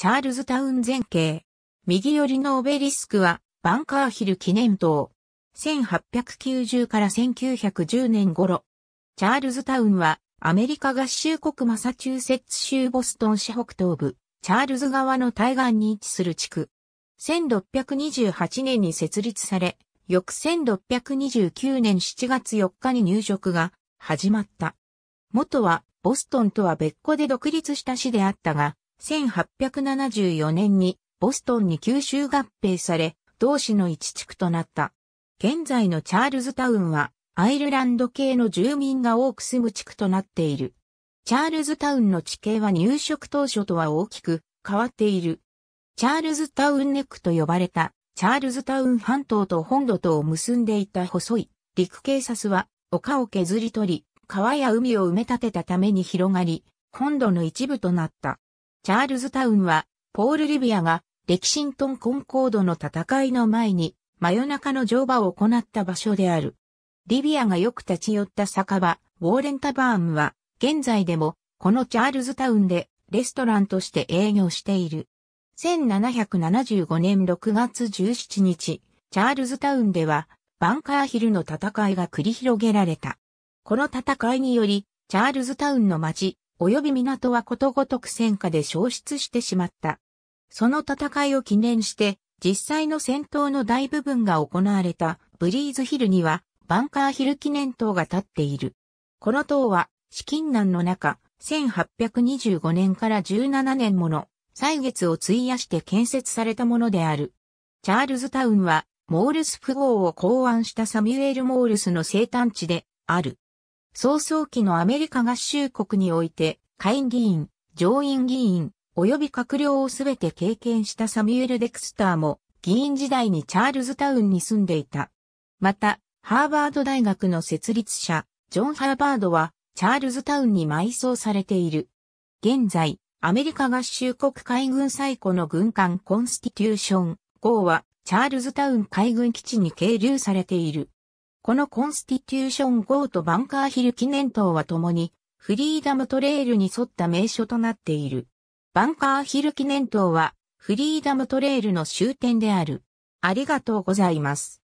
チャールズタウン前景。右寄りのオベリスクは、バンカーヒル記念塔。1890から1910年頃。チャールズタウンは、アメリカ合衆国マサチューセッツ州ボストン市北東部、チャールズ川の対岸に位置する地区。1628年に設立され、翌1629年7月4日に入植が始まった。元はボストンとは別個で独立した市であったが、1874年にボストンに九州合併され、同市の一地区となった。現在のチャールズタウンは、アイルランド系の住民が多く住む地区となっている。チャールズタウンの地形は入植当初とは大きく変わっている。チャールズタウンネックと呼ばれた、チャールズタウン半島と本土とを結んでいた細い陸警察は、丘を削り取り、川や海を埋め立てたために広がり、本土の一部となった。チャールズタウンは、ポール・リビアが、レキシントン・コンコードの戦いの前に、真夜中の乗馬を行った場所である。リビアがよく立ち寄った酒場、ウォーレンタバーンは、現在でも、このチャールズタウンで、レストランとして営業している。1775年6月17日、チャールズタウンでは、バンカーヒルの戦いが繰り広げられた。この戦いにより、チャールズタウンの街、及び港はことごとく戦火で消失してしまった。その戦いを記念して、実際の戦闘の大部分が行われたブリーズヒルには、バンカーヒル記念塔が建っている。この塔は、資金難の中、1825年から17年もの歳月を費やして建設されたものである。チャールズタウンは、モールス符号を考案したサミュエル・モールスの生誕地である。早々期のアメリカ合衆国において、下院議員、上院議員、及び閣僚をすべて経験したサミュエル・デクスターも、議員時代にチャールズタウンに住んでいた。また、ハーバード大学の設立者、ジョン・ハーバードは、チャールズタウンに埋葬されている。現在、アメリカ合衆国海軍最古の軍艦コンスティテューション号は、チャールズタウン海軍基地に係留されている。このコンスティテューション号とバンカーヒル記念塔は共に、フリーダムトレイルに沿った名所となっている。バンカーヒル記念塔は、フリーダムトレイルの終点である。ありがとうございます。